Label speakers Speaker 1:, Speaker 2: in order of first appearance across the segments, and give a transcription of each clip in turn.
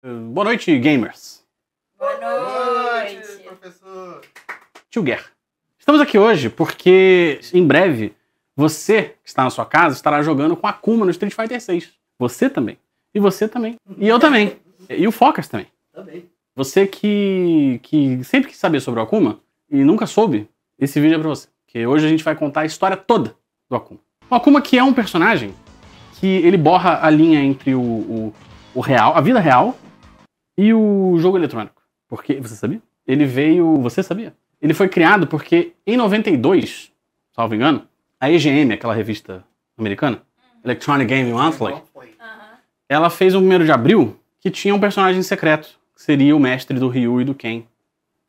Speaker 1: Eh, boa noite, gamers. Boa noite, Boa noite professor. Tio Guerra. Estamos aqui hoje porque em breve você que está na sua casa estará jogando com a Kuma no Street Fighter 6. Você também. E você também. E eu também. E o Focas também. Também. Você que, que sempre quis saber sobre o Akuma e nunca soube, esse vídeo é pra você. Porque hoje a gente vai contar a história toda do Akuma. O Akuma que é um personagem que ele borra a linha entre o, o, o real, a vida real e o jogo eletrônico? Porque você sabia? Ele veio. Você sabia? Ele foi criado porque em 92, salvo engano, a EGM, aquela revista americana, Electronic Game Monthly, ela fez um 1 de abril que tinha um personagem secreto, que seria o mestre do Ryu e do Ken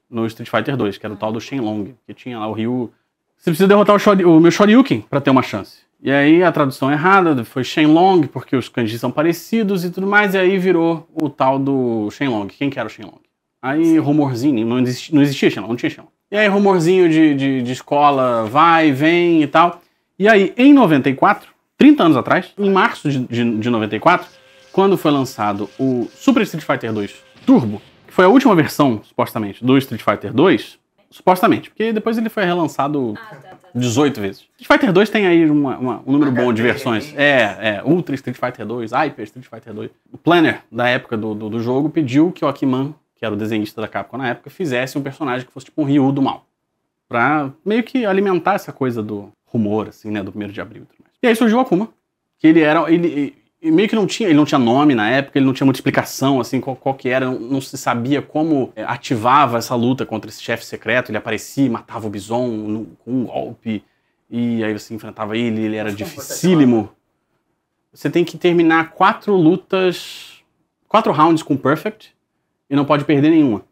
Speaker 1: no Street Fighter 2, que era o tal do Shenlong, que tinha lá o Ryu. Você precisa derrotar o, o meu Shoryuken para ter uma chance. E aí a tradução errada foi Shenlong, porque os kanjis são parecidos e tudo mais, e aí virou o tal do Shenlong. Quem que era o Shenlong? Aí Sim. rumorzinho, não existia, não existia Shenlong, não tinha Shenlong. E aí rumorzinho de, de, de escola, vai, vem e tal. E aí em 94, 30 anos atrás, em março de, de, de 94, quando foi lançado o Super Street Fighter 2 Turbo, que foi a última versão, supostamente, do Street Fighter 2, supostamente, porque depois ele foi relançado... Ah, tá 18 vezes. Street Fighter 2 tem aí uma, uma, um número bom de versões. É, é. Ultra Street Fighter 2, Hyper Street Fighter 2. O planner da época do, do, do jogo pediu que o Akiman, que era o desenhista da Capcom na época, fizesse um personagem que fosse tipo um Ryu do mal. Pra meio que alimentar essa coisa do rumor, assim, né? Do primeiro de abril e tudo mais. E aí surgiu o Akuma, que ele era. Ele, e meio que não tinha, ele não tinha nome na época, ele não tinha muita explicação, assim, qual, qual que era, não, se sabia como é, ativava essa luta contra esse chefe secreto, ele aparecia, matava o Bison com um golpe, e aí você enfrentava ele, ele era é dificílimo. Né? Você tem que terminar quatro lutas, quatro rounds com Perfect, e não pode perder nenhuma.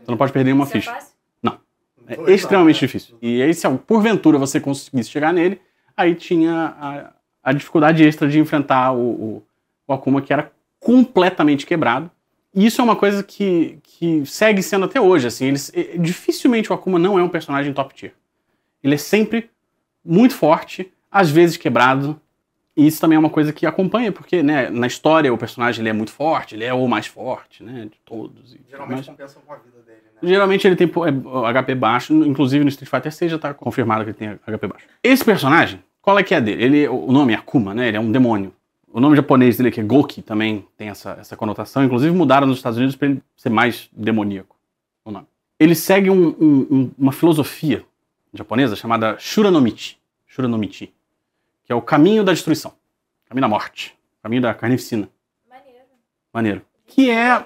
Speaker 1: Você não pode perder nenhuma é ficha. É fácil? Não. É extremamente né? difícil. E aí, se porventura você conseguisse chegar nele, aí tinha a, a dificuldade extra de enfrentar o, o, o Akuma, que era completamente quebrado. E isso é uma coisa que, que segue sendo até hoje. Assim, eles, dificilmente o Akuma não é um personagem top tier. Ele é sempre muito forte, às vezes quebrado. E isso também é uma coisa que acompanha, porque né, na história o personagem ele é muito forte, ele é o mais forte né, de todos. E Geralmente mas... compensa com a vida dele. Né? Geralmente ele tem é, HP baixo, inclusive no Street Fighter 6 já está confirmado que ele tem HP baixo. Esse personagem, qual é que é dele? Ele, o nome é Akuma, né? Ele é um demônio. O nome japonês dele, que é Goki, também tem essa, essa conotação. Inclusive mudaram nos Estados Unidos para ele ser mais demoníaco, o nome. Ele segue um, um, uma filosofia japonesa chamada Shuranomichi, Shuranomichi, que é o caminho da destruição, caminho da morte, caminho da carnificina. Maneiro. Maneiro. Que é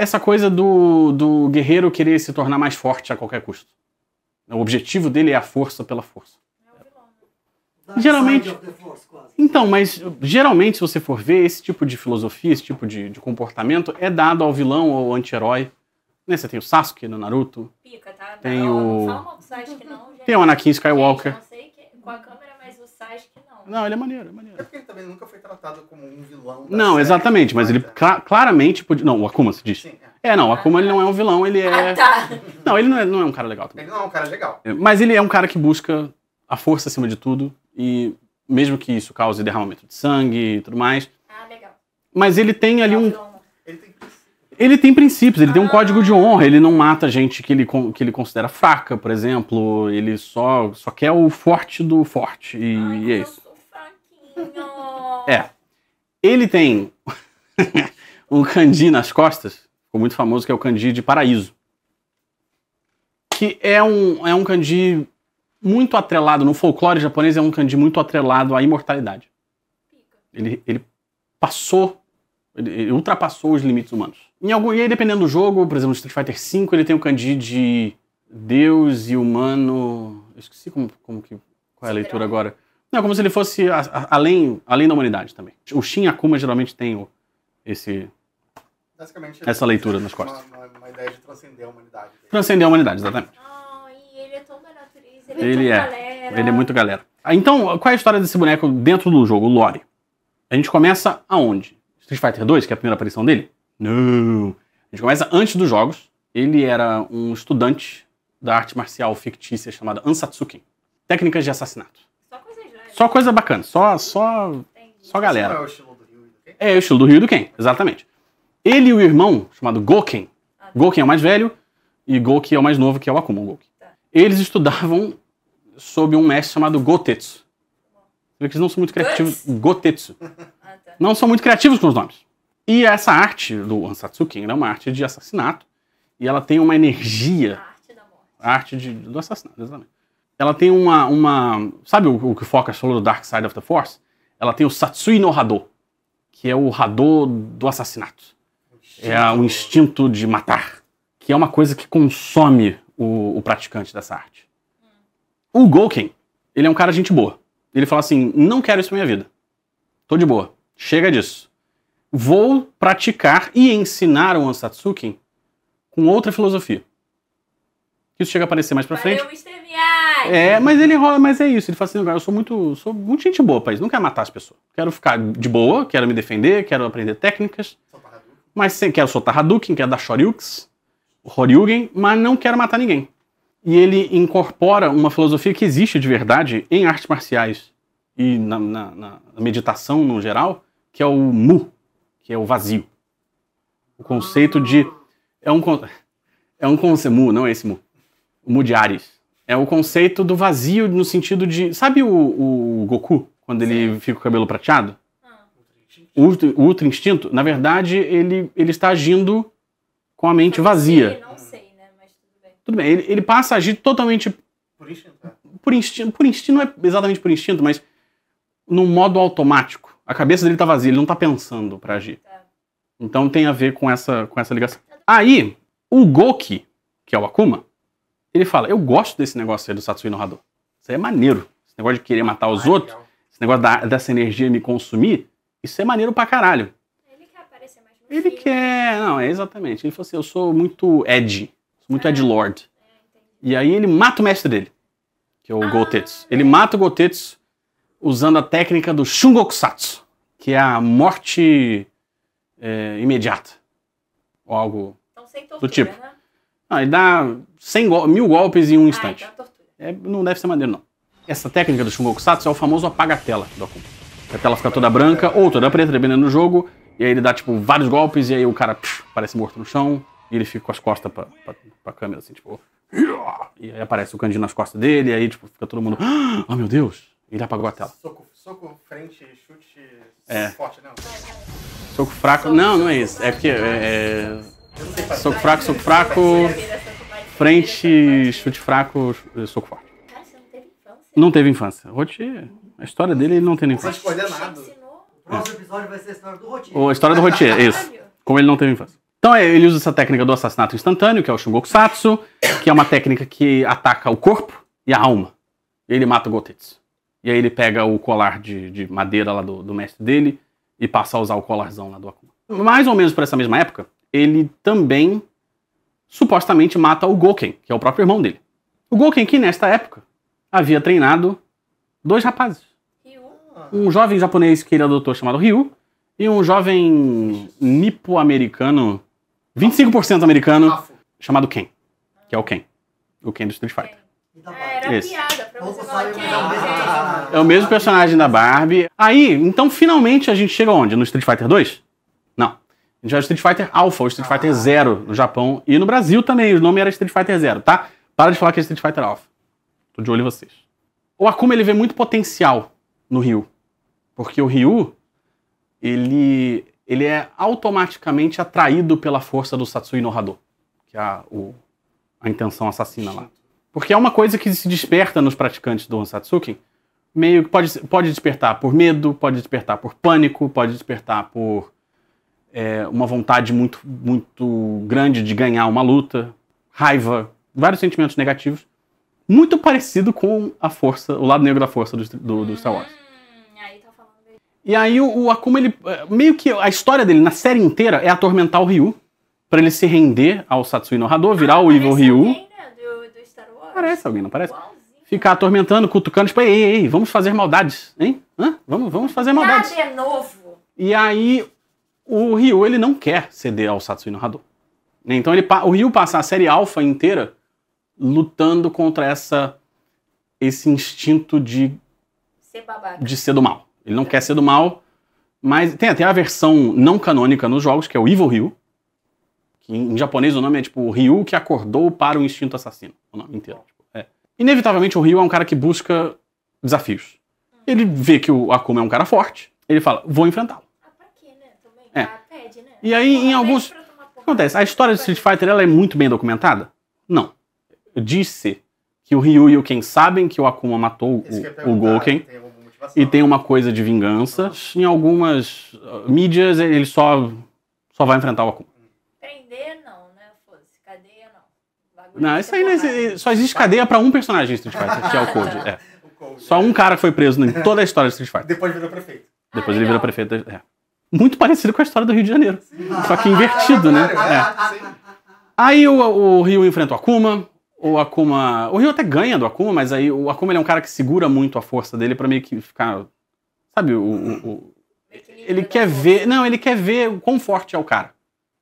Speaker 1: essa coisa do, do guerreiro querer se tornar mais forte a qualquer custo. O objetivo dele é a força pela força geralmente. Então, mas geralmente, se você for ver, esse tipo de filosofia, esse tipo de, de comportamento é dado ao vilão ou anti-herói. Né? Você tem o Sasuke no Naruto. Pica, tá? Tem o. Tem o Anakin Skywalker. Não sei com a câmera, mas o Sasuke não. Não, ele é maneiro, é maneiro. É porque ele também nunca foi tratado como um vilão. Não, série, exatamente, mas, mas né? ele é. cl claramente podia. Não, o Akuma se diz. Sim, é. é. não, o Akuma ah, ele não é um vilão, ele ah, é. Ah, tá. Não, ele não é, não é um cara legal também. Ele não é um cara legal. É, mas ele é um cara que busca a força acima de tudo, e mesmo que isso cause derramamento de sangue e tudo mais. Ah, legal. Mas ele tem ali um. Ele tem princípios, ele tem, princípios, ele ah. tem um ah. código de honra, ele não mata gente que ele, que ele considera fraca, por exemplo. Ele só, só quer o forte do forte. E, Ai, e é isso. Eu sou fraquinho. É. Ele tem um candi nas costas, ficou muito famoso, que é o candi de paraíso. Que é um, é um candi muito atrelado, no folclore japonês é um kanji muito atrelado à imortalidade. Ele, ele passou, ele, ele ultrapassou os limites humanos. Em algum, e aí, dependendo do jogo, por exemplo, Street Fighter V, ele tem o kanji de Deus e humano. Eu esqueci como, como que, qual é a leitura agora. Não, como se ele fosse a, a, além, além da humanidade também. O Shin Akuma geralmente tem o, esse, essa leitura nas costas. uma, uma, ideia de transcender a humanidade. Transcender a humanidade, exatamente.
Speaker 2: É Ele, é. Galera. Ele é muito
Speaker 1: galera. Ah, então, qual é a história desse boneco dentro do jogo, o lore? A gente começa aonde? Street Fighter 2, que é a primeira aparição dele? Não. A gente começa antes dos jogos. Ele era um estudante da arte marcial fictícia chamada Ansatsuken. Técnicas de assassinato. Só coisa, só coisa bacana, só só só galera. É o estilo do Ryu do é, é o estilo do Ryu do Ken, exatamente. Ele e o irmão, chamado Goken. Ah, tá. Goken é o mais velho e Goki é o mais novo, que é o Akuma Goki. Tá. Eles estudavam sob um mestre chamado Gotetsu. Você vê que eles não são muito criativos. Gotetsu. Ah, tá. Não são muito criativos com os nomes. E essa arte do Ansatsuki né, é uma arte de assassinato. E ela tem uma energia. A arte da morte. A arte de, do assassinato, exatamente. Ela tem uma. uma sabe o, o que foca falou do Dark Side of the Force? Ela tem o Satsui no Hado, que é o Hado do assassinato. é o instinto de matar, que é uma coisa que consome o, o praticante dessa arte. O Golken, ele é um cara de gente boa. Ele fala assim: não quero isso na minha vida. Tô de boa. Chega disso. Vou praticar e ensinar o Ansatsuken com outra filosofia. Isso chega a aparecer mais pra Valeu, frente. É, mas ele rola, mas é isso. Ele fala assim, eu sou muito, sou muito gente boa pra isso. Não quero matar as pessoas. Quero ficar de boa, quero me defender, quero aprender técnicas. Mas sem, quero soltar Hadouken, quero dar Shoryuks, Horyugen, mas não quero matar ninguém e ele incorpora uma filosofia que existe de verdade em artes marciais e na, na, na, meditação no geral, que é o mu, que é o vazio. O conceito de. É um, é um conceito. Mu, não é esse mu. mu de Ares. É o conceito do vazio no sentido de. Sabe o, o Goku, quando ele Sim. fica com o cabelo prateado? Ah. O, o ultra instinto, na verdade, ele, ele está agindo com a mente vazia tudo bem, ele, ele passa a agir totalmente. Por instinto. É. Por instinto, por instinto, não é exatamente por instinto, mas num modo automático. A cabeça dele tá vazia, ele não tá pensando para agir. É. Então tem a ver com essa, com essa ligação. Aí, o Goki, que é o Akuma, ele fala: Eu gosto desse negócio aí do Satsui no Hado. Isso aí é maneiro. Esse negócio de querer matar os outros, legal. esse negócio da, dessa energia me consumir, isso é maneiro pra caralho. Ele quer aparecer mais no Ele filme. quer, não, é exatamente. Ele falou assim: Eu sou muito Ed muito Ed Lord. E aí ele mata o mestre dele, que é o ah, Gotetsu. Ele mata o Gotetsu usando a técnica do Shungokusatsu, que é a morte é, imediata. Ou algo então, tortura, do tipo. Né? Não, ele dá 100 go mil golpes em um ah, instante. Então é, é, não deve ser maneiro, não. Essa técnica do Shungokusatsu é o famoso apaga-tela do Akuma. A tela fica toda branca ou toda preta, dependendo do jogo, e aí ele dá, tipo, vários golpes, e aí o cara psh, parece morto no chão, e ele fica com as costas pra, pra, pra câmera, assim, tipo. E aí aparece o Candinho nas costas dele, e aí, tipo, fica todo mundo. Ah, oh, meu Deus! Ele apagou a tela. Soco, soco frente, chute é. forte, não. Né? Soco fraco. Soco, não, não é isso. É porque. É, é... Soco fraco, soco fraco. Frente, chute fraco, soco forte. Cara, você não teve infância? Não teve infância. Roti, a história dele ele não teve infância. Você O próximo episódio vai ser a história do Roti. A história do Roti, é isso. Como ele não teve infância. Então é, ele usa essa técnica do assassinato instantâneo, que é o Shungokusatsu, que é uma técnica que ataca o corpo e a alma. ele mata o Gotetsu. E aí ele pega o colar de, de madeira lá do, do, mestre dele e passa a usar o colarzão lá do Akuma. Mais ou menos por essa mesma época, ele também supostamente mata o Goken, que é o próprio irmão dele. O Goken que nesta época havia treinado dois rapazes. Um jovem japonês que ele adotou chamado Ryu e um jovem nipo-americano 25% americano ah, chamado Ken. Que é o Ken. O Ken do Street Fighter. É, era Esse. piada pra você né? tá é o mesmo personagem da Barbie. Aí, então finalmente a gente chega onde? No Street Fighter 2? Não. A gente vai no Street Fighter Alpha, ou Street Fighter ah. Zero no Japão. E no Brasil também, o nome era Street Fighter Zero, tá? Para de falar que é Street Fighter Alpha. Tô de olho em vocês. O Akuma, ele vê muito potencial no Ryu. Porque o Ryu, ele ele é automaticamente atraído pela força do Satsui no Hado, que é a, o, a intenção assassina lá. Porque é uma coisa que se desperta nos praticantes do Onsatsuki, meio que pode, pode despertar por medo, pode despertar por pânico, pode despertar por é, uma vontade muito, muito grande de ganhar uma luta, raiva, vários sentimentos negativos, muito parecido com a força, o lado negro da força do, do, do Star Wars. E aí o, o, Akuma, ele. É, meio que a história dele na série inteira é atormentar o Ryu. Pra ele se render ao Satsui no Hadou, virar ah, o Evil Ryu. Alguém, né? do, Star Wars. Parece alguém, não parece? ficar atormentando, cutucando, tipo, ei, ei, ei, vamos fazer maldades, hein? Hã? Vamos, vamos fazer maldades. Nada é novo. E aí, o Ryu, ele não quer ceder ao Satsui no Hado. Né, então, ele, o Ryu passa a série alfa inteira lutando contra essa, esse instinto de... Ser babaca. De ser do mal. Ele não quer ser do mal, mas tem até a versão não canônica nos jogos, que é o Evil Ryu. Que em japonês o nome é tipo o Ryu que acordou para o instinto assassino. O nome inteiro. Tipo, é. Inevitavelmente o Ryu é um cara que busca desafios. Ele vê que o Akuma é um cara forte, ele fala, vou enfrentá-lo. Ah, né? É. Né? E aí, em alguns. Acontece. A história de Street Fighter ela é muito bem documentada? Não. Diz-se que o Ryu e o Ken sabem que o Akuma matou o, o Golken. Tem e tem uma coisa de vingança. Em algumas uh, mídias, ele só, só vai enfrentar o Akuma. Prender, não, né? foda cadeia, não. Não, isso aí só existe cadeia para um personagem de Street Fighter, que é o Cold. É. só um cara que foi preso em toda a história de Street Fighter. Depois virou prefeito. Depois ah, ele virou prefeito. É. Muito parecido com a história do Rio de Janeiro. Sim. Só que invertido, né? É. Aí o, o Rio enfrenta o Akuma, o Akuma. O Ryu até ganha do Akuma, mas aí o Akuma ele é um cara que segura muito a força dele para meio que ficar. Sabe, o. o, o ele quer ver. Não, ele quer ver o quão forte é o cara.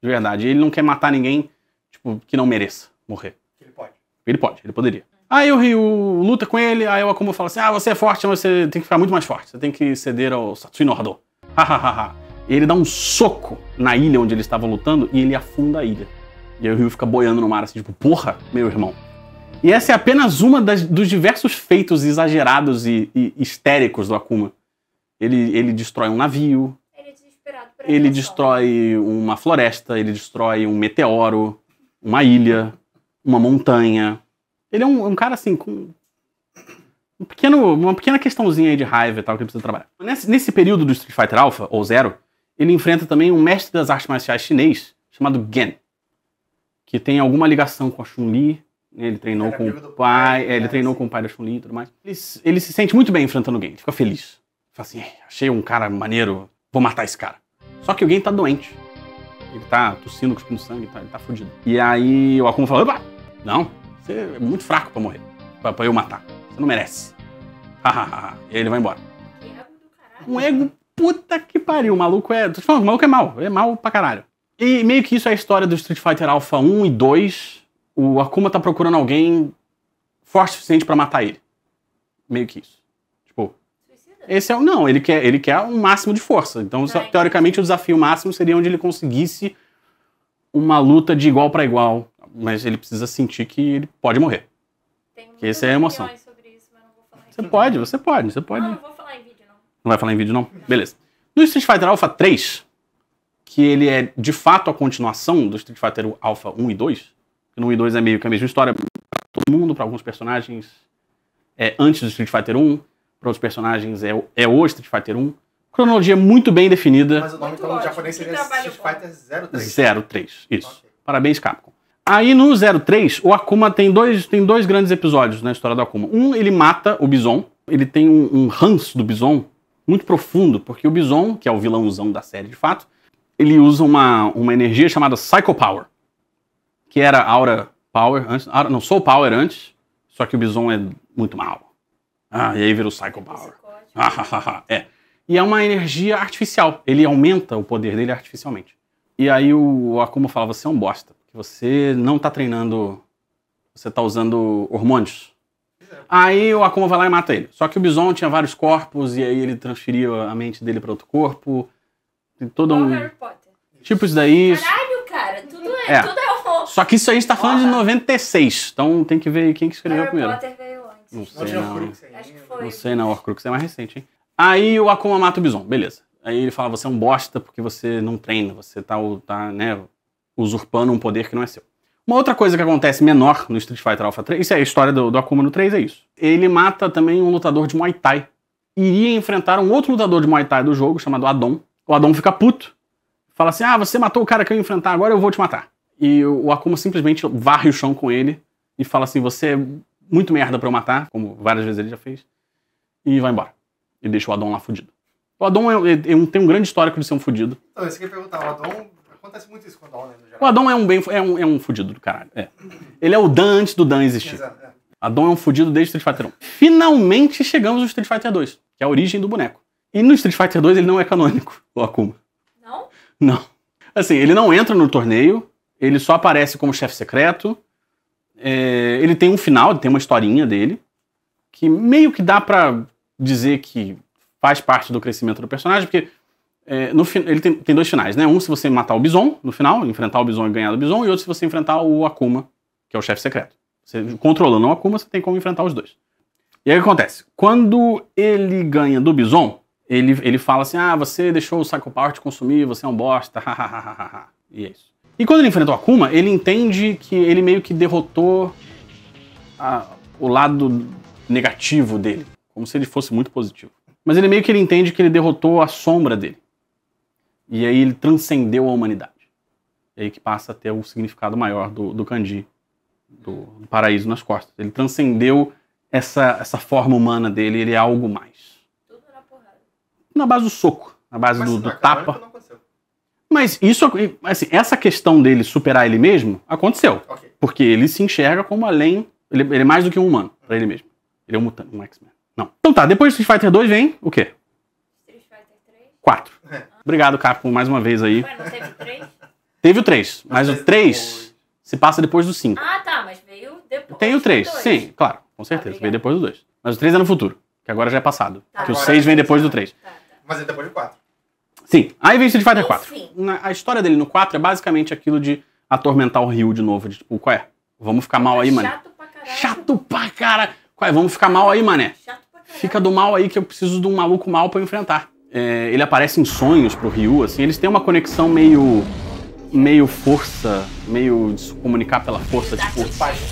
Speaker 1: De verdade. Ele não quer matar ninguém, tipo, que não mereça morrer. Ele pode. Ele pode, ele poderia. Aí o Ryu luta com ele, aí o Akuma fala assim: Ah, você é forte, mas você tem que ficar muito mais forte. Você tem que ceder ao Satsui Hado. Hahaha. e ele dá um soco na ilha onde ele estava lutando e ele afunda a ilha. E aí o Ryu fica boiando no mar assim, tipo, porra, meu irmão. E essa é apenas uma das, dos diversos feitos exagerados e, e histéricos do Akuma. Ele, ele destrói um navio. Ele, é ele destrói uma floresta, ele destrói um meteoro, uma ilha, uma montanha. Ele é um, um cara assim com um pequeno, uma pequena questãozinha aí de raiva e tal que ele precisa trabalhar. Nesse, nesse período do Street Fighter Alpha, ou Zero, ele enfrenta também um mestre das artes marciais chinês chamado Gen, que tem alguma ligação com a Chun-Li ele treinou com o pai, pai é, ele né, treinou assim. com o pai da Chun-Li e tudo mais. Ele, ele, se sente muito bem enfrentando o Gen, fica feliz. Fala assim, é, achei um cara maneiro, vou matar esse cara. Só que o Gen tá doente. Ele tá tossindo, cuspindo sangue, tá, ele tá fudido. E aí o Akuma fala, opa, não, você é muito fraco pra morrer, pra, pra eu matar. Você não merece. e aí ele vai embora. Um ego puta que pariu, o maluco é... Tô te falando, o maluco é mal, ele é mal pra caralho. E meio que isso é a história do Street Fighter Alpha 1 e 2, o Akuma tá procurando alguém forte o suficiente para matar ele. Meio que isso. Tipo, Suicida? esse é o. Não, ele quer, ele quer um máximo de força. Então, ah, teoricamente, o desafio máximo seria onde ele conseguisse uma luta de igual para igual. Mas ele precisa sentir que ele pode morrer. Tem que essa é a emoção. Sobre isso, mas não vou falar você pode, você pode, você pode. Não, não vou falar em vídeo, não. Não vai falar em vídeo, não? não. Beleza. No Street Fighter Alpha 3, que ele é de fato a continuação do Street Fighter Alpha 1 e 2, no 1 e 2 é meio que a mesma história para todo mundo, para alguns personagens é antes do Street Fighter 1, para outros personagens é, é o Street Fighter 1. Cronologia é muito bem definida. Mas o nome então, no japonês seria Street Fighter 03. 03, isso. Okay. Parabéns, Capcom. Aí no 03, o Akuma tem dois, tem dois grandes episódios na história do Akuma. Um, ele mata o Bison. Ele tem um, um ranço do Bison muito profundo, porque o Bison, que é o vilãozão da série de fato, ele usa uma, uma energia chamada Psycho Power que era Aura Power antes. Aura, ah, não, sou Power antes, só que o Bison é muito mal. Ah, e aí vira o Psycho Power. Ah, é. E é uma energia artificial. Ele aumenta o poder dele artificialmente. E aí o Akuma fala: você é um bosta. Porque você não está treinando. Você está usando hormônios. Aí o Akuma vai lá e mata ele. Só que o Bison tinha vários corpos, e aí ele transferia a mente dele para outro corpo. Tem todo um. Harry Potter. Tipo isso daí. Caralho, cara, tudo é, é. tudo é só que isso aí a gente tá falando Porra. de 96, então tem que ver quem que escreveu Harry primeiro. Potter veio antes. Não sei não. Horcrux, Acho que foi. Não sei não, Horcrux é mais recente, hein? Aí o Akuma mata o Bison, beleza. Aí ele fala, você é um bosta porque você não treina, você tá, tá né, usurpando um poder que não é seu. Uma outra coisa que acontece menor no Street Fighter Alpha 3, isso é a história do, do Akuma no 3, é isso. Ele mata também um lutador de Muay Thai. Iria enfrentar um outro lutador de Muay Thai do jogo, chamado Adon. O Adon fica puto. Fala assim, ah, você matou o cara que eu ia enfrentar, agora eu vou te matar. E o Akuma simplesmente varre o chão com ele e fala assim: Você é muito merda para eu matar, como várias vezes ele já fez, e vai embora. E deixa o Adon lá fudido. O Adon é, é, é um, tem um grande histórico de ser um fudido. Então, isso que eu perguntar: o Adon. Acontece muito isso com o Adon, né? O Adon é um, bem, é, um, é um fudido do caralho. É. Ele é o Dan antes do Dan existir. Exato, é. Adon é um fudido desde Street Fighter 1. Finalmente chegamos no Street Fighter 2, que é a origem do boneco. E no Street Fighter 2 ele não é canônico, o Akuma. Não? Não. Assim, ele não entra no torneio, ele só aparece como chefe secreto. É, ele tem um final, tem uma historinha dele, que meio que dá para dizer que faz parte do crescimento do personagem, porque é, no, ele tem, tem, dois finais, né? Um se você matar o Bison no final, enfrentar o Bison e ganhar do Bison, e outro se você enfrentar o Akuma, que é o chefe secreto. Você, controlando o Akuma, você tem como enfrentar os dois. E aí o que acontece? Quando ele ganha do Bison, ele, ele fala assim: Ah, você deixou o Psycho Power te consumir, você é um bosta, hahaha. e é isso. E quando ele enfrenta o Akuma, ele entende que ele meio que derrotou a, o lado negativo dele, como se ele fosse muito positivo. Mas ele meio que ele entende que ele derrotou a sombra dele. E aí ele transcendeu a humanidade. E aí que passa a ter o significado maior do, do kanji, do, do paraíso nas costas. Ele transcendeu essa, essa forma humana dele, ele é algo mais. Tudo na porrada. Na base do soco, na base Mas do, do tapa. Mas isso, assim, essa questão dele superar ele mesmo aconteceu. Okay. Porque ele se enxerga como além. Ele, ele é mais do que um humano pra ele mesmo. Ele é um mutante, um X-Men. Não. Então tá, depois do Street Fighter 2 vem o quê? Street Fighter 3? 4. É. Obrigado, Capcom, mais uma vez aí. Mas não teve o 3? Teve o 3, mas, mas o 3 se passa depois do 5. Ah, tá, mas veio depois. Tem o 3, sim, claro, com tá, certeza. Ah, veio depois do 2. Mas o 3 é no futuro, que agora já é passado. Tá, que o 6 é vem depois do 3. Tá, tá. Mas é depois do 4. Sim, aí vem Street Fighter 4. a história dele no 4 é basicamente aquilo de atormentar o Ryu de novo. De, tipo, qual é? Vamos ficar mal aí, mano. Chato pra caralho. Chato pra caralho. Qual é? Vamos ficar mal aí, mané. Chato pra caralho. Fica do mal aí que eu preciso de um maluco mal pra enfrentar. É, ele aparece em sonhos pro Ryu, assim. Eles têm uma conexão meio meio força, meio de se comunicar pela força, tipo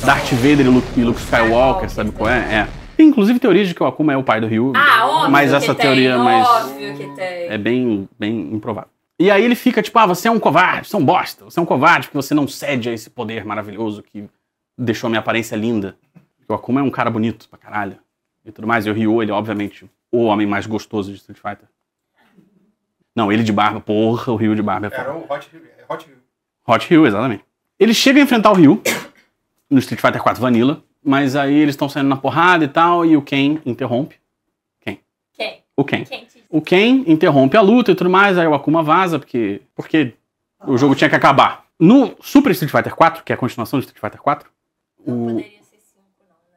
Speaker 1: Darth Vader e Luke, e Luke Skywalker, sabe qual é? É. Tem, inclusive, teorias de que o Akuma é o pai do Ryu. Ah, óbvio Mas essa tem, teoria é óbvio que tem. é bem, bem improvável. E aí ele fica tipo, ah, você é um covarde, você é um bosta, você é um covarde porque você não cede a esse poder maravilhoso que deixou a minha aparência linda. O Akuma é um cara bonito pra caralho e tudo mais. E o Ryu, ele é obviamente o homem mais gostoso de Street Fighter. Não, ele de barba, porra, o Ryu de barba é Era o é Hot Ryu. Hot Ryu, exatamente. Ele chega a enfrentar o Ryu no Street Fighter 4 Vanilla mas aí eles estão saindo na porrada e tal, e o Ken interrompe. Quem? Quem? O Ken. o Ken interrompe a luta e tudo mais, aí o Akuma vaza, porque, porque o jogo tinha que acabar. No Super Street Fighter 4, que é a continuação do Street Fighter 4, não o... poderia ser 5,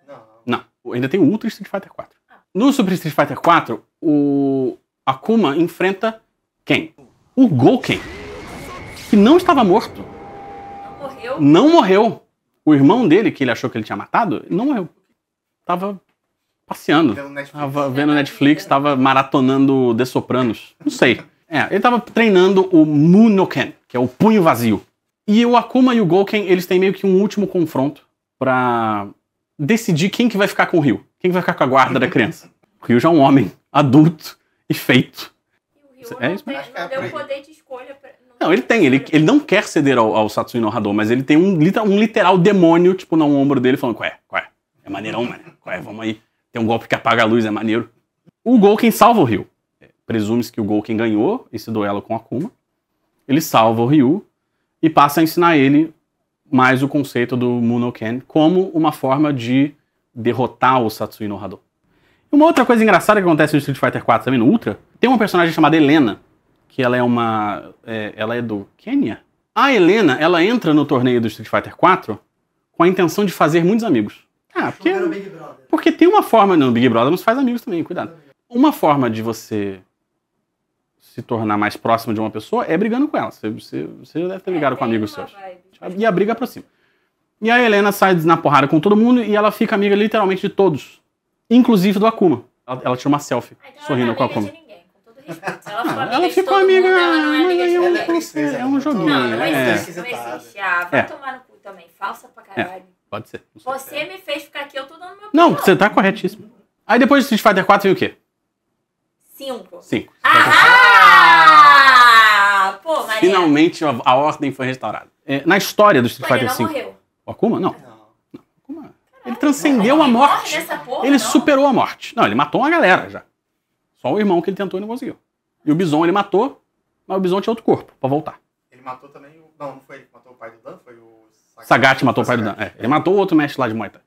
Speaker 1: não, né? Não. ainda tem o Ultra Street Fighter 4. Ah. No Super Street Fighter 4, o Akuma enfrenta quem? O Golken, que não estava morto. Não morreu? Não morreu. O irmão dele, que ele achou que ele tinha matado, não eu. É, tava passeando. Tava vendo Netflix, tava maratonando The Sopranos. Não sei. É, ele tava treinando o Munoken, que é o punho vazio. E o Akuma e o Golken, eles têm meio que um último confronto para decidir quem que vai ficar com o Ryu. Quem que vai ficar com a guarda da criança. O Ryu já é um homem, adulto e feito. E o Ryu é não, isso? não deu poder de escolha pra... Não, ele tem. Ele, ele não quer ceder ao, ao Satsui no mas ele tem um, um literal demônio, tipo, no ombro dele, falando, ué, ué, é maneirão, mano. Ué, vamos aí. Tem um golpe que apaga a luz, é maneiro. O Golken salva o Ryu. É, presume-se que o Golken ganhou esse duelo com Akuma. Ele salva o Ryu e passa a ensinar ele mais o conceito do Munoken como uma forma de derrotar o Satsui no Hadou. Uma outra coisa engraçada que acontece no Street Fighter 4 também, no Ultra, tem uma personagem chamada Helena, que ela é uma. É, ela é do Quênia. A Helena, ela entra no torneio do Street Fighter 4 com a intenção de fazer muitos amigos. Ah, porque. Porque tem uma forma. No Big Brother se faz amigos também, cuidado. Uma forma de você se tornar mais próximo de uma pessoa é brigando com ela. Você, você, você já deve ter ligado é, com amigos seus. E a briga aproxima. E a Helena sai na porrada com todo mundo e ela fica amiga literalmente de todos. Inclusive do Akuma. Ela, ela tira uma selfie, então sorrindo é com o Akuma. Ela, ela ficou amiga, mundo, ela não é, é mas aí é um, princesa, é um joguinho. Não, não existe, não existe. Ah, vai é. tomar no cu também. Falsa pra é. caralho. Pode ser. Você me fez ficar aqui, eu tô dando meu Não, você tá corretíssimo. Aí depois do Street Fighter 4 veio o quê? 5. 5. Ah! Tá Pô, Maria. Finalmente a, a ordem foi restaurada. É, na história do Street Pô, Fighter 5. morreu. O Akuma? Não. Não. não Akuma. Ele transcendeu não, a morte. Ele, porra, ele superou a morte. Não, ele matou uma galera já. Só o irmão que ele tentou e não conseguiu. E o Bison ele matou, mas o Bison tinha outro corpo para voltar. Ele matou também o. Não, não foi ele que matou o pai do Dan, foi o. Sagat, Sagat matou o pai do Dan. É, ele matou o outro mestre lá de Moita.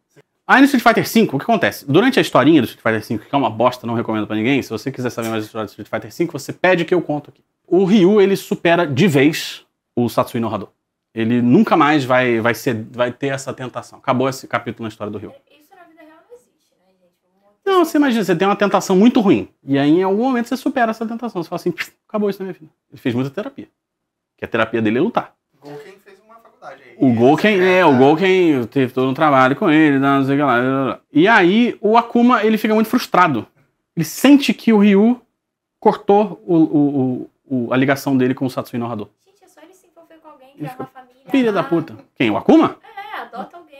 Speaker 1: Aí ah, no Street Fighter V, o que acontece? Durante a historinha do Street Fighter V, que é uma bosta, não recomendo para ninguém, se você quiser saber mais a história do Street Fighter V, você pede que eu conto aqui. O Ryu, ele supera de vez o Satsui no Hado. Ele nunca mais vai, vai, ser, vai ter essa tentação. Acabou esse capítulo na história do Ryu. É, não, você imagina, você tem uma tentação muito ruim. E aí, em algum momento, você supera essa tentação. Você fala assim, acabou isso na minha vida. Ele fez muita terapia. Que a terapia dele é lutar. O Golken fez uma faculdade aí. O Golken, é, é, o Golken teve todo um trabalho com ele, não sei o que lá. E aí, o Akuma, ele fica muito frustrado. Ele sente que o Ryu cortou o, o, o, a ligação dele com o Satsui Norrador. Gente, é só ele se envolver com alguém, criar uma família. Filha da puta. Quem? O Akuma? É, adota alguém.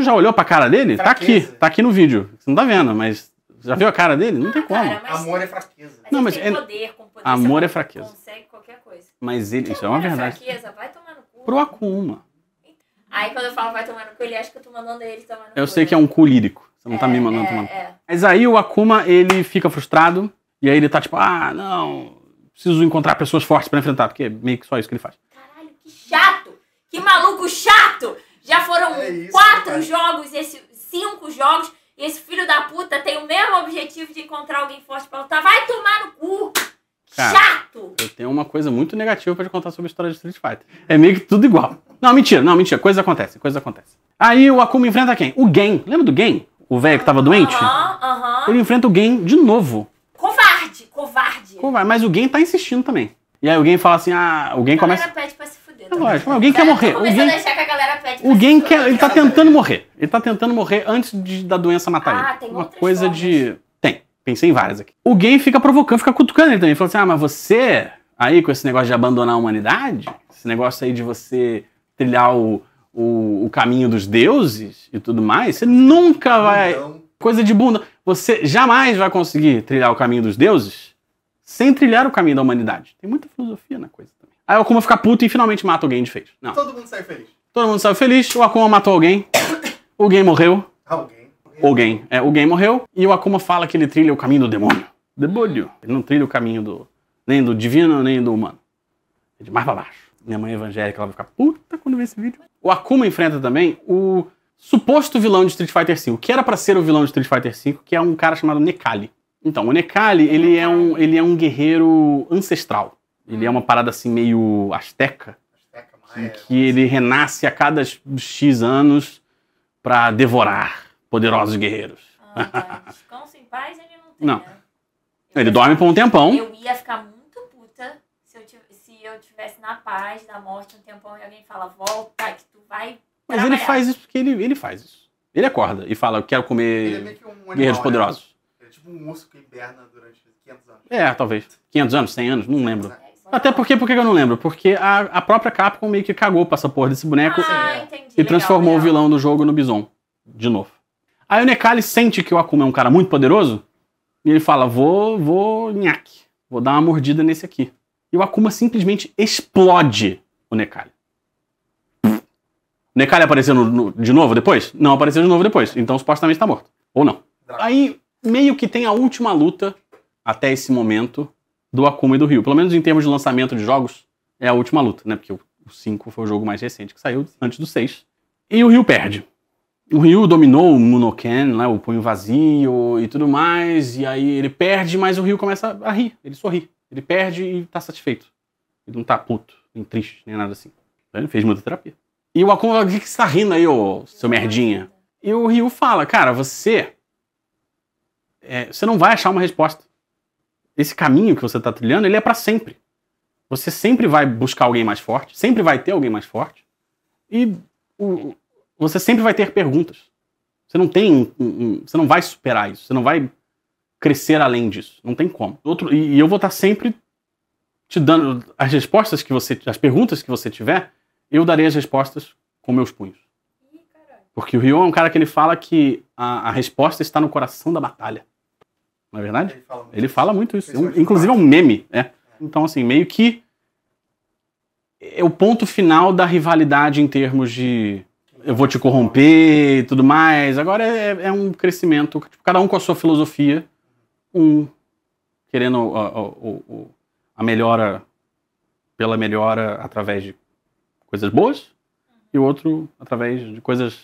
Speaker 1: Tu já olhou pra cara dele? Fraqueza. Tá aqui, tá aqui no vídeo. Você não tá vendo, mas já viu a cara dele? Não, tem como. Cara, amor é fraqueza. Mas não, mas é... poder, com poder, amor é fraqueza. Consegue qualquer coisa. Mas ele, isso é uma é verdade. Fraqueza, vai tomar no cu. Pro Akuma. Aí quando eu falo vai tomar no cu, ele acha que eu tô mandando ele tomar no cu. Eu sei né? que é um cu lírico. Você não é, tá me é, mandando é, tomar no é, cu. É. Mas aí o Akuma, ele fica frustrado. E aí ele tá tipo, ah, não, preciso encontrar pessoas fortes para enfrentar. Porque é meio que só isso que ele faz. Caralho, que chato! Que maluco chato! Já foram é isso, quatro cara. jogos, esse, cinco jogos, e esse filho da puta tem o mesmo objetivo de encontrar alguém forte pra lutar. Vai tomar no cu! Cara, Chato! Eu tenho uma coisa muito negativa para te contar sobre a história de Street Fighter. É meio que tudo igual. Não, mentira, não, mentira. Coisas acontecem, coisas acontecem. Aí o Akuma enfrenta quem? O Gen. Lembra do Gen? O velho que tava doente? Aham, uh aham. -huh, uh -huh. Ele enfrenta o Gen de novo. Covarde, covarde. Covarde, mas o Gen tá insistindo também. E aí alguém fala assim, ah, alguém começa... pede pra se é lógico, alguém quer morrer. Alguém, que alguém quer, ele tá tentando morrer. Ele tá tentando morrer antes de, da doença matar ah, ele. Tem Uma coisa formas. de. Tem, pensei em várias aqui. O game fica provocando, fica cutucando ele também. Falou assim: ah, mas você, aí com esse negócio de abandonar a humanidade, esse negócio aí de você trilhar o, o, o caminho dos deuses e tudo mais, você nunca vai. Não. Coisa de bunda. Você jamais vai conseguir trilhar o caminho dos deuses sem trilhar o caminho da humanidade. Tem muita filosofia na coisa também. Aí o Akuma fica puto e finalmente mata alguém de feio. Não. Todo mundo sai feliz. Todo mundo sai feliz, o Akuma matou alguém, O alguém morreu. Alguém. Alguém. É, o alguém morreu e o Akuma fala que ele trilha o caminho do demônio. Demônio. Ele não trilha o caminho do nem do divino, nem do humano. É de mais pra baixo. Minha mãe evangélica, ela vai ficar puta quando vê esse vídeo. O Akuma enfrenta também o suposto vilão de Street Fighter V, que era para ser o vilão de Street Fighter V, que é um cara chamado Nekali. Então, o Nekali, ele é um, ele é um guerreiro ancestral. Ele é uma parada assim meio asteca, asteca que, que ele renasce a cada X anos para devorar poderosos guerreiros. Ah, tá. Descanso em paz ele não tem. Não. Né? Ele dorme por um tempão. Eu ia ficar muito puta se eu, se eu tivesse na paz da morte um tempão e alguém fala, volta que tu vai. Mas ele faz isso porque ele, ele faz isso. Ele acorda e fala, eu quero comer é um guerreiros né? poderosos. é tipo um osso que hiberna durante 500 anos. É, talvez. 500 anos, 100 anos, não lembro. É. Até porque, por que eu não lembro? Porque a, a própria Capcom meio que cagou pra essa porra desse boneco ah, é. e entendi, transformou legal, o vilão do jogo no Bison. De novo. Aí o Nekali sente que o Akuma é um cara muito poderoso e ele fala: vou, vou, nhaque, vou dar uma mordida nesse aqui. E o Akuma simplesmente explode o Nekali. O Nekali apareceu no, no, de novo depois? Não apareceu de novo depois. Então supostamente tá morto. Ou não. Aí meio que tem a última luta até esse momento do Akuma e do Ryu. Pelo menos em termos de lançamento de jogos, é a última luta, né? Porque o 5 foi o jogo mais recente que saiu, antes do 6. E o Ryu perde. O Ryu dominou o Munoken, né, o punho vazio e tudo mais, e aí ele perde, mas o Ryu começa a rir, ele sorri. Ele perde e tá satisfeito. Ele não tá puto, nem triste, nem nada assim. Ele fez muita terapia. E o Akuma, o que você tá rindo aí, ô, seu merdinha? E o Ryu fala, cara, você... É, você não vai achar uma resposta esse caminho que você está trilhando, ele é para sempre. Você sempre vai buscar alguém mais forte, sempre vai ter alguém mais forte, e o, você sempre vai ter perguntas. Você não tem, você não vai superar isso, você não vai crescer além disso, não tem como. Outro, e, eu vou estar tá sempre te dando as respostas que você, as perguntas que você tiver, eu darei as respostas com meus punhos. Porque o Ryo é um cara que ele fala que a, a resposta está no coração da batalha. Não é verdade? Ele fala muito, ele fala muito isso. Inclusive é um é meme, né? Então, assim, meio que é o ponto final da rivalidade em termos de eu vou te corromper e tudo mais. Agora é, é um crescimento, tipo, cada um com a sua filosofia, um querendo a, a, a, melhora pela melhora através de coisas boas e o outro através de coisas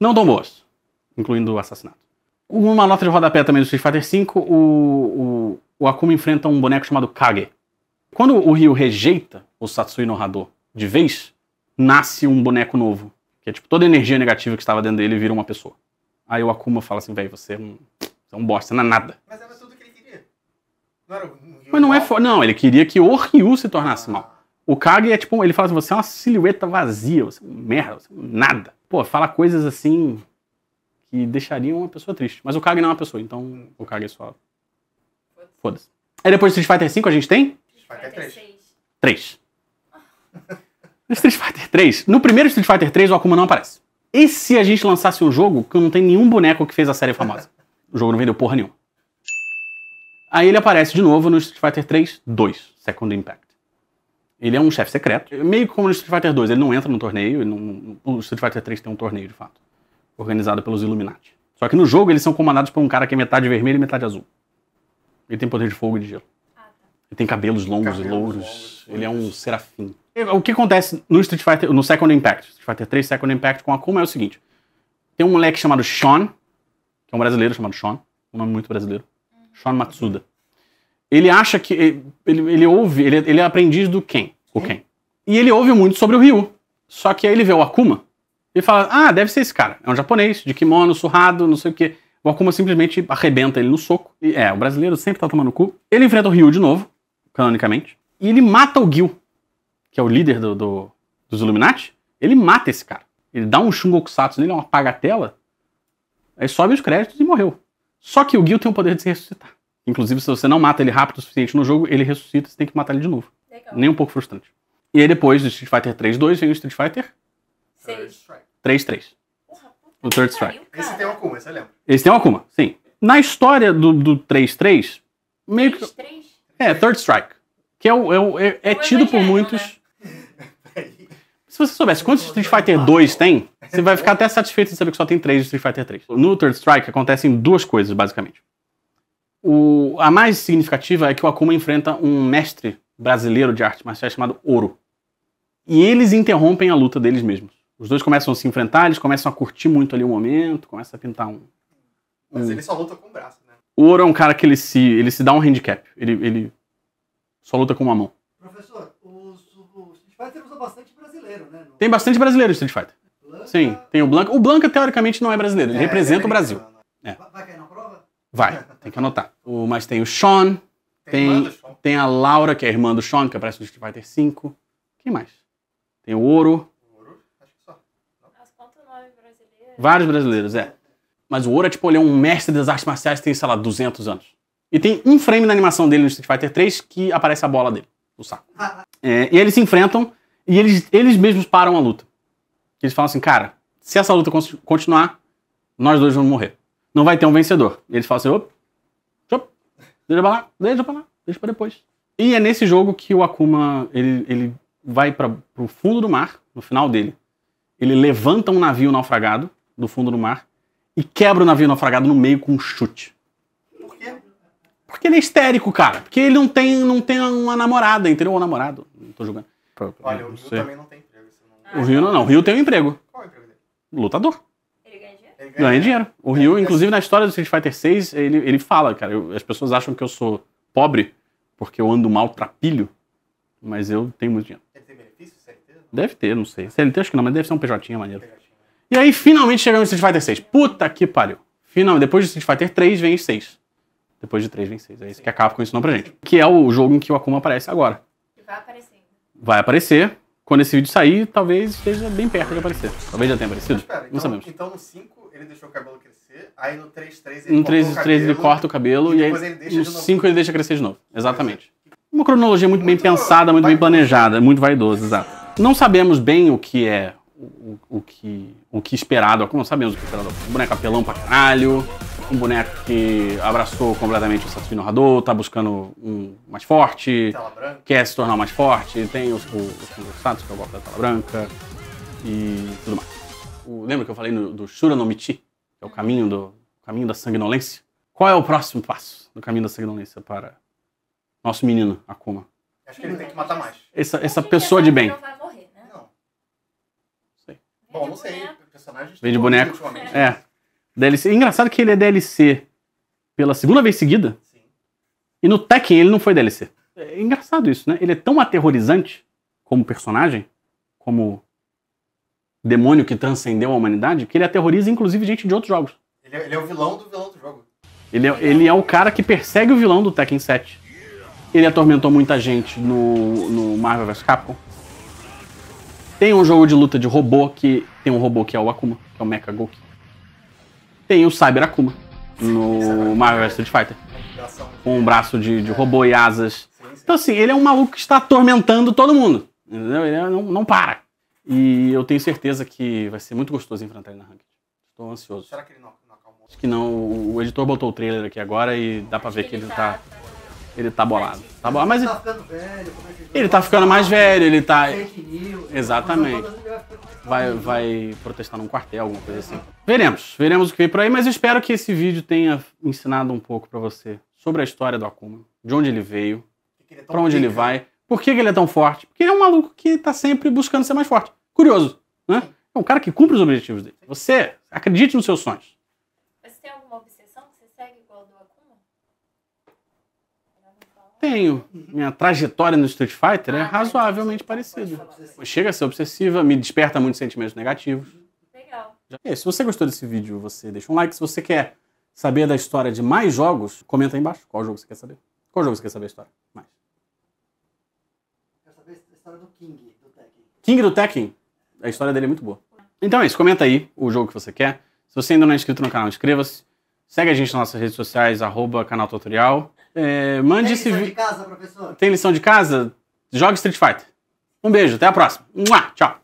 Speaker 1: não tão boas, incluindo o assassinato. Uma nota de rodapé também do Street Fighter V, o, o, o Akuma enfrenta um boneco chamado Kage. Quando o Ryu rejeita o Satsui no Hado de vez, nasce um boneco novo. Que é tipo, toda a energia negativa que estava dentro dele vira uma pessoa. Aí o Akuma fala assim, velho, você, é um, você é um bosta, não é nada. Mas era tudo que ele queria. Não era o Ryu Mas não é fo... Não, ele queria que o Ryu se tornasse ah. mal. O Kage é tipo, ele fala assim, você é uma silhueta vazia, você é um merda, você é um nada. Pô, fala coisas assim que deixariam uma pessoa triste. Mas o Kage não é uma pessoa, então o Kage é só. Foda-se. Aí é, depois do Street Fighter 5 a gente tem? Street Fighter 3. 3. No Street Fighter 3, no primeiro Street Fighter 3 o Akuma não aparece. E se a gente lançasse um jogo que não tem nenhum boneco que fez a série famosa? O jogo não vendeu porra nenhuma. Aí ele aparece de novo no Street Fighter 3 2, Second Impact. Ele é um chefe secreto, meio como no Street Fighter 2, ele não entra no torneio, não, o Street Fighter 3 tem um torneio de fato organizada pelos Illuminati. Só que no jogo eles são comandados por um cara que é metade vermelho e metade azul. Ele tem poder de fogo e de gelo. Ah, tá. Ele tem cabelos longos cabelos e louros. Longos, ele é, é um serafim. O que acontece no Street Fighter, no Second Impact, Street Fighter 3 Second Impact com a Akuma é o seguinte. Tem um moleque chamado Sean, que é um brasileiro chamado Sean, um nome muito brasileiro. Sean Matsuda. Ele acha que. Ele, ele, ouve, ele, ele é aprendiz do Ken, o Ken. E ele ouve muito sobre o Ryu. Só que aí ele vê o Akuma, e fala: Ah, deve ser esse cara. É um japonês, de kimono, surrado, não sei o quê. O Akuma simplesmente arrebenta ele no soco. E é, o brasileiro sempre tá tomando cu. Ele enfrenta o Ryu de novo, canonicamente. E ele mata o Gil, que é o líder do, do dos Illuminati. Ele mata esse cara. Ele dá um Shungokusatsu nele, uma pagatela. Aí sobe os créditos e morreu. Só que o Gil tem o poder de se ressuscitar. Inclusive, se você não mata ele rápido o suficiente no jogo, ele ressuscita e você tem que matar ele de novo. Legal. Nem um pouco frustrante. E aí depois do Street Fighter 3 2 vem o Street Fighter 3-3. O Third Strike. Esse tem o Akuma, você lembra? Esse tem o Akuma, sim. Na história do, do 3-3, meio que. 3-3? É, Third Strike. Que é, o, é, o, é, é, é tido por muitos. Né? Se você soubesse quantos Street Fighter 2 tem, você vai ficar até satisfeito de saber que só tem 3 de Street Fighter 3. No Third Strike acontecem duas coisas, basicamente. O, a mais significativa é que o Akuma enfrenta um mestre brasileiro de arte marcial chamado Ouro. E eles interrompem a luta deles mesmos. Os dois começam a se enfrentar, eles começam a curtir muito ali o momento, começa a pintar um. Mas ele só luta com o braço, né? O Ouro é um cara que ele se, ele se dá um handicap. Ele, ele só luta com uma mão. Professor, o, o Street Fighter usa bastante brasileiro, né? No... Tem bastante brasileiro o Street Fighter. Blanca... Sim, tem o Blanca. O Blanca, teoricamente, não é brasileiro, ele é, representa é o Brasil. Né? É. Vai cair na prova? Vai, tem que anotar. O, mas tem o Sean, tem, tem, a Laura, que é a irmã do Sean, que aparece no Street Fighter 5. Quem mais? Tem o Ouro. Vários brasileiros, é. Mas o é tipo, ele é um mestre das artes marciais tem, sei lá, 200 anos. E tem um frame na animação dele no Street Fighter 3 que aparece a bola dele, o saco. Ah, ah. É, e eles se enfrentam e eles, eles mesmos param a luta. Eles falam assim, cara, se essa luta continuar, nós dois vamos morrer. Não vai ter um vencedor. E eles falam assim, opa, op, deixa pra lá, deixa pra lá, deixa pra depois. E é nesse jogo que o Akuma, ele, ele vai para pro fundo do mar, no final dele. Ele levanta um navio naufragado do fundo do mar e quebra o navio naufragado no meio com um chute. Por quê? Porque ele é histérico, cara. Porque ele não tem, não tem uma namorada, entendeu? Ou namorado. Não tô julgando. Olha, o Rio também não tem emprego. O Rio não, não. O Rio tem um emprego. Qual é o emprego dele? Lutador. Ele ganha dinheiro? Ele ganha, dinheiro. O Rio, é, é. inclusive, na história do Street Fighter VI, ele, ele fala, cara, eu, as pessoas acham que eu sou pobre porque eu ando mal trapilho, mas eu tenho muito dinheiro. benefício, Deve ter, não sei. CLT acho que não, mas deve ser um PJ maneiro. PJ. E aí finalmente chegamos no Street Fighter 6. Puta que pariu. Final, depois de Street Fighter 3 vem 6. Depois de 3 vem 6. É isso que acaba com isso não pra gente. Que é o jogo em que o Akuma aparece agora. Vai aparecer. Vai aparecer. Quando esse vídeo sair, talvez esteja bem perto de aparecer. Talvez já tenha aparecido. Espera, pera, não então, sabemos. Então no 5 ele deixou o cabelo crescer, aí no 3, 3 ele, no 3, o 3, cabelo, ele corta o cabelo e, e aí no 5 ele deixa crescer de novo. Exatamente. Uma cronologia muito, muito bem pensada, muito bem planejada, muito vaidosa, exato. Não sabemos bem o que é o, o, que, o que esperado, não sabemos o que é esperado. Um boneco apelão pra caralho, um boneco que abraçou completamente o Satsuki no Hadou, tá buscando um mais forte, quer se tornar mais forte, tem os, os, os Satsu, que é o golpe da tela branca e tudo mais. O, lembra que eu falei no, do Shura no Michi, que é o caminho, do, o caminho da sanguinolência? Qual é o próximo passo do caminho da sanguinolência para nosso menino, Akuma? Acho que ele tem que matar mais. Essa, essa pessoa de bem. Bom, não sei. Personagens. Vem de tá boneco. É. DLC. Engraçado que ele é DLC pela segunda vez seguida. Sim. E no Tekken ele não foi DLC. É engraçado isso, né? Ele é tão aterrorizante como personagem, como demônio que transcendeu a humanidade, que ele aterroriza inclusive gente de outros jogos. Ele é, ele é o vilão do vilão do jogo. Ele é, ele é o cara que persegue o vilão do Tekken 7. Ele atormentou muita gente no, no Marvel vs Capcom. Tem um jogo de luta de robô que tem um robô que é o Akuma, que é o Mecha Goki. Tem o Cyber Akuma sim, no Marvel vs Street Fighter. Com um braço de, de é. robô e asas. Sim, sim. Então, assim, ele é um maluco que está atormentando todo mundo. Entendeu? Ele é, não, não para. E eu tenho certeza que vai ser muito gostoso enfrentar ele na ranked. Estou ansioso. Será que ele não, não acalmou? Acho que não. O editor botou o trailer aqui agora e dá pra ver que ele tá, tá ele tá bolado. Tá bolado, mas ele tá ficando velho. É ele tá ficando mais velho, ele tá. Exatamente. Vai, vai protestar num quartel, alguma coisa assim. Veremos, veremos o que vem por aí, mas eu espero que esse vídeo tenha ensinado um pouco para você sobre a história do Akuma, de onde ele veio, para é onde ele né? vai, por que ele é tão forte. Porque ele é um maluco que tá sempre buscando ser mais forte. Curioso, né? É um cara que cumpre os objetivos dele. Você acredite nos seus sonhos. Tenho. Minha trajetória no Street Fighter é ah, razoavelmente parecida. Chega a ser obsessiva, me desperta muitos sentimentos negativos. Legal. se você gostou desse vídeo, você deixa um like. Se você quer saber da história de mais jogos, comenta aí embaixo qual jogo você quer saber. Qual jogo você quer saber a história? Mais. Quero saber a história do King, do Tekken. King do Tekken? A história dele é muito boa. Então é isso, comenta aí o jogo que você quer. Se você ainda não é inscrito no canal, inscreva-se. Segue a gente nas nossas redes sociais, arroba canal tutorial. É, mande Tem lição de casa, professor? Tem lição de casa? Joga Street Fighter. Um beijo, até a próxima. tchau.